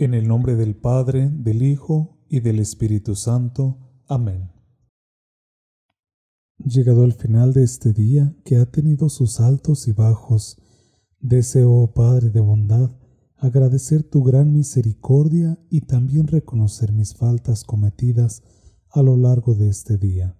En el nombre del Padre, del Hijo y del Espíritu Santo. Amén. Llegado al final de este día que ha tenido sus altos y bajos, deseo, oh Padre de bondad, agradecer tu gran misericordia y también reconocer mis faltas cometidas a lo largo de este día.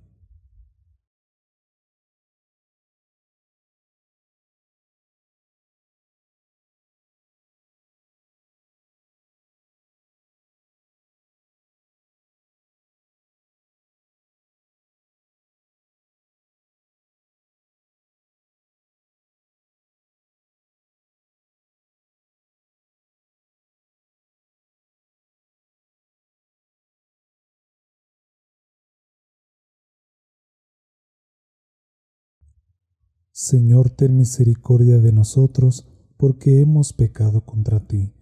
Señor, ten misericordia de nosotros, porque hemos pecado contra ti.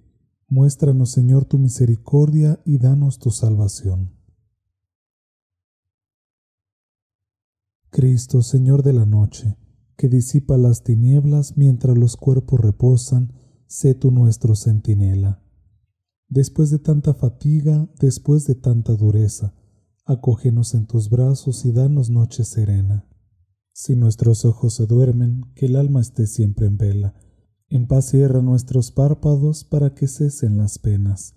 Muéstranos, Señor, tu misericordia y danos tu salvación. Cristo, Señor de la noche, que disipa las tinieblas mientras los cuerpos reposan, sé tu nuestro centinela. Después de tanta fatiga, después de tanta dureza, acógenos en tus brazos y danos noche serena. Si nuestros ojos se duermen, que el alma esté siempre en vela. En paz cierra nuestros párpados para que cesen las penas.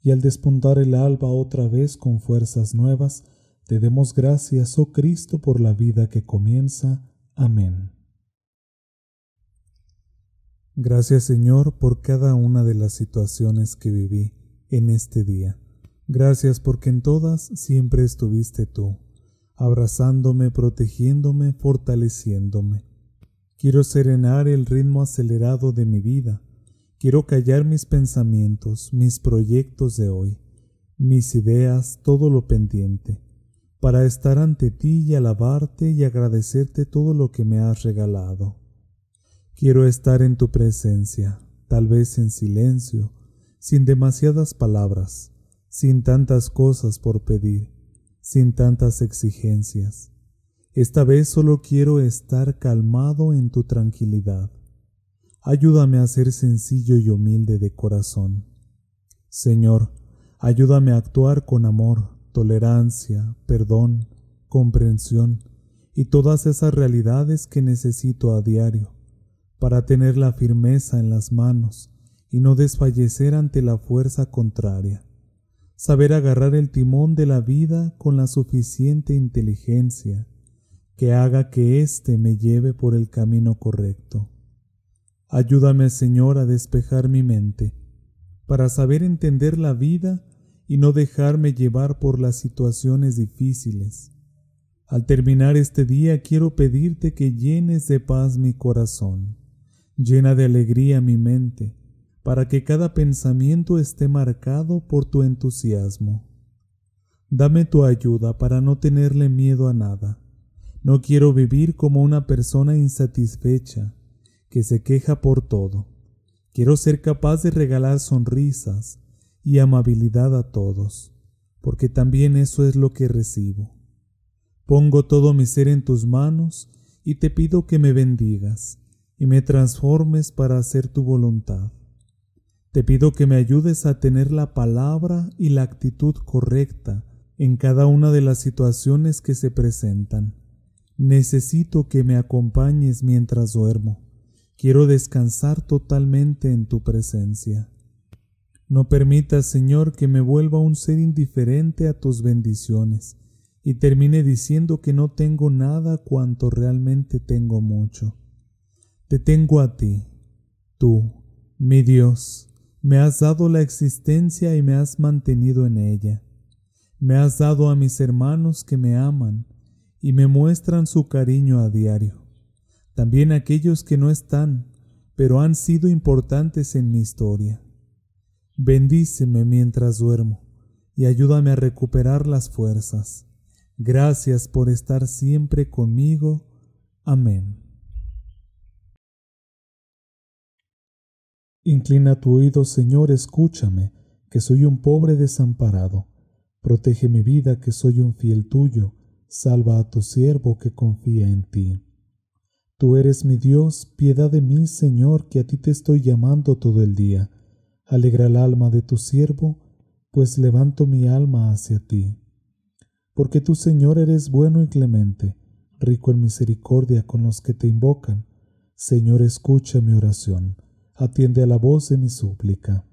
Y al despuntar el alba otra vez con fuerzas nuevas, te demos gracias, oh Cristo, por la vida que comienza. Amén. Gracias Señor por cada una de las situaciones que viví en este día. Gracias porque en todas siempre estuviste tú abrazándome, protegiéndome, fortaleciéndome. Quiero serenar el ritmo acelerado de mi vida. Quiero callar mis pensamientos, mis proyectos de hoy, mis ideas, todo lo pendiente, para estar ante ti y alabarte y agradecerte todo lo que me has regalado. Quiero estar en tu presencia, tal vez en silencio, sin demasiadas palabras, sin tantas cosas por pedir, sin tantas exigencias. Esta vez solo quiero estar calmado en tu tranquilidad. Ayúdame a ser sencillo y humilde de corazón. Señor, ayúdame a actuar con amor, tolerancia, perdón, comprensión y todas esas realidades que necesito a diario, para tener la firmeza en las manos y no desfallecer ante la fuerza contraria saber agarrar el timón de la vida con la suficiente inteligencia que haga que éste me lleve por el camino correcto. Ayúdame, Señor, a despejar mi mente, para saber entender la vida y no dejarme llevar por las situaciones difíciles. Al terminar este día quiero pedirte que llenes de paz mi corazón, llena de alegría mi mente, para que cada pensamiento esté marcado por tu entusiasmo. Dame tu ayuda para no tenerle miedo a nada. No quiero vivir como una persona insatisfecha, que se queja por todo. Quiero ser capaz de regalar sonrisas y amabilidad a todos, porque también eso es lo que recibo. Pongo todo mi ser en tus manos y te pido que me bendigas y me transformes para hacer tu voluntad. Te pido que me ayudes a tener la palabra y la actitud correcta en cada una de las situaciones que se presentan. Necesito que me acompañes mientras duermo. Quiero descansar totalmente en tu presencia. No permitas, Señor, que me vuelva un ser indiferente a tus bendiciones y termine diciendo que no tengo nada cuanto realmente tengo mucho. Te tengo a ti, tú, mi Dios me has dado la existencia y me has mantenido en ella. Me has dado a mis hermanos que me aman y me muestran su cariño a diario. También aquellos que no están, pero han sido importantes en mi historia. Bendíceme mientras duermo y ayúdame a recuperar las fuerzas. Gracias por estar siempre conmigo. Amén. Inclina tu oído, Señor, escúchame, que soy un pobre desamparado. Protege mi vida, que soy un fiel tuyo. Salva a tu siervo que confía en ti. Tú eres mi Dios, piedad de mí, Señor, que a ti te estoy llamando todo el día. Alegra el alma de tu siervo, pues levanto mi alma hacia ti. Porque tu Señor, eres bueno y clemente, rico en misericordia con los que te invocan. Señor, escucha mi oración atiende a la voz de mi súplica.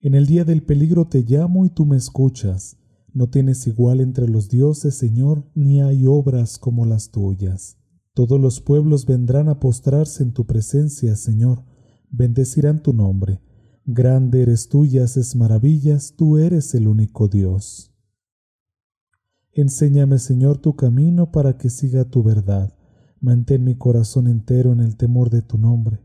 En el día del peligro te llamo y tú me escuchas. No tienes igual entre los dioses, Señor, ni hay obras como las tuyas. Todos los pueblos vendrán a postrarse en tu presencia, Señor, bendecirán tu nombre. Grande eres tú y haces maravillas, tú eres el único Dios. Enséñame, Señor, tu camino para que siga tu verdad. Mantén mi corazón entero en el temor de tu nombre.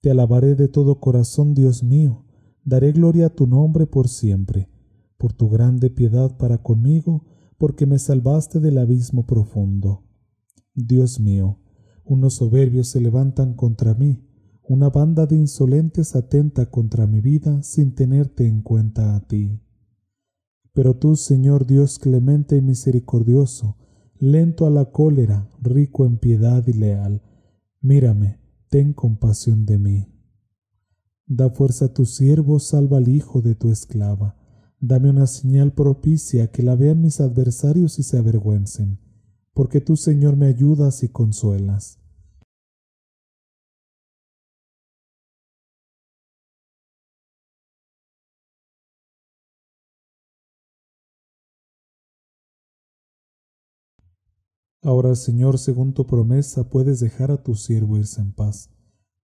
Te alabaré de todo corazón, Dios mío, daré gloria a tu nombre por siempre, por tu grande piedad para conmigo, porque me salvaste del abismo profundo. Dios mío, unos soberbios se levantan contra mí, una banda de insolentes atenta contra mi vida sin tenerte en cuenta a ti. Pero tú, Señor Dios clemente y misericordioso, lento a la cólera, rico en piedad y leal, mírame, ten compasión de mí. Da fuerza a tu siervo, salva al hijo de tu esclava. Dame una señal propicia que la vean mis adversarios y se avergüencen, porque tu Señor, me ayudas y consuelas. Ahora, Señor, según tu promesa, puedes dejar a tu siervo irse en paz,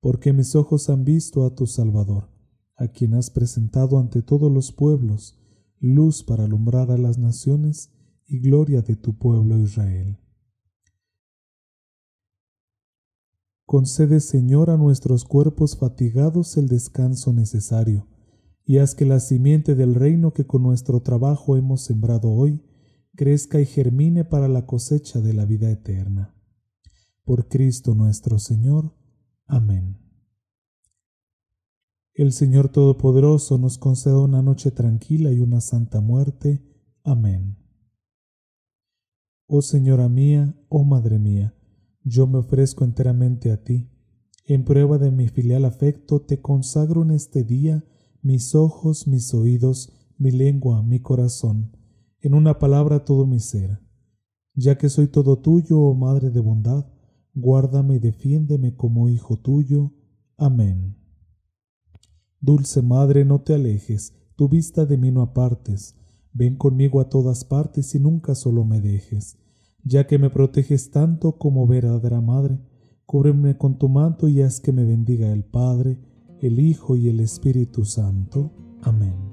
porque mis ojos han visto a tu Salvador, a quien has presentado ante todos los pueblos, luz para alumbrar a las naciones y gloria de tu pueblo Israel. Concede, Señor, a nuestros cuerpos fatigados el descanso necesario, y haz que la simiente del reino que con nuestro trabajo hemos sembrado hoy crezca y germine para la cosecha de la vida eterna. Por Cristo nuestro Señor. Amén. El Señor Todopoderoso nos conceda una noche tranquila y una santa muerte. Amén. Oh Señora mía, oh Madre mía, yo me ofrezco enteramente a ti. En prueba de mi filial afecto te consagro en este día mis ojos, mis oídos, mi lengua, mi corazón en una palabra todo mi ser. Ya que soy todo tuyo, oh Madre de bondad, guárdame y defiéndeme como hijo tuyo. Amén. Dulce Madre, no te alejes, tu vista de mí no apartes, ven conmigo a todas partes y nunca solo me dejes, ya que me proteges tanto como verdadera Madre, cúbreme con tu manto y haz que me bendiga el Padre, el Hijo y el Espíritu Santo. Amén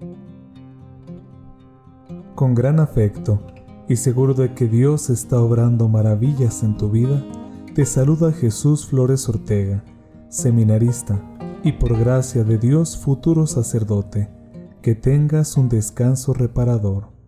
con gran afecto y seguro de que Dios está obrando maravillas en tu vida, te saluda Jesús Flores Ortega, seminarista y por gracia de Dios futuro sacerdote. Que tengas un descanso reparador.